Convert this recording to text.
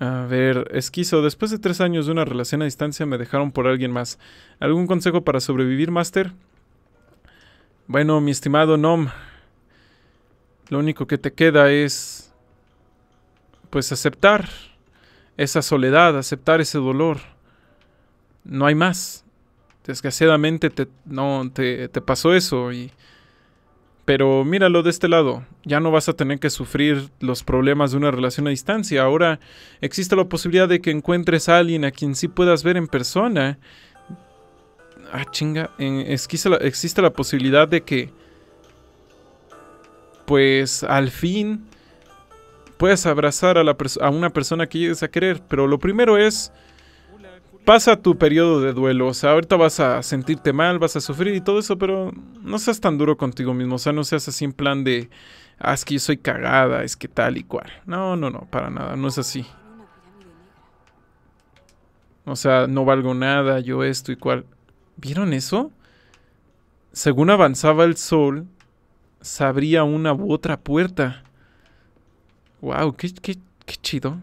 A ver, esquizo, después de tres años de una relación a distancia me dejaron por alguien más. ¿Algún consejo para sobrevivir, Master? Bueno, mi estimado Nom, lo único que te queda es, pues, aceptar esa soledad, aceptar ese dolor. No hay más. Desgraciadamente no, te pasó eso y pero míralo de este lado, ya no vas a tener que sufrir los problemas de una relación a distancia. Ahora existe la posibilidad de que encuentres a alguien a quien sí puedas ver en persona. Ah, chinga, existe, la, existe la posibilidad de que, pues al fin, puedes abrazar a, a una persona que llegues a querer. Pero lo primero es pasa tu periodo de duelo, o sea, ahorita vas a sentirte mal, vas a sufrir y todo eso, pero no seas tan duro contigo mismo, o sea, no seas así en plan de, ah, es que yo soy cagada, es que tal y cual. No, no, no, para nada, no es así. O sea, no valgo nada, yo esto y cual. ¿Vieron eso? Según avanzaba el sol, se abría una u otra puerta. ¡Wow! ¡Qué, qué, qué chido!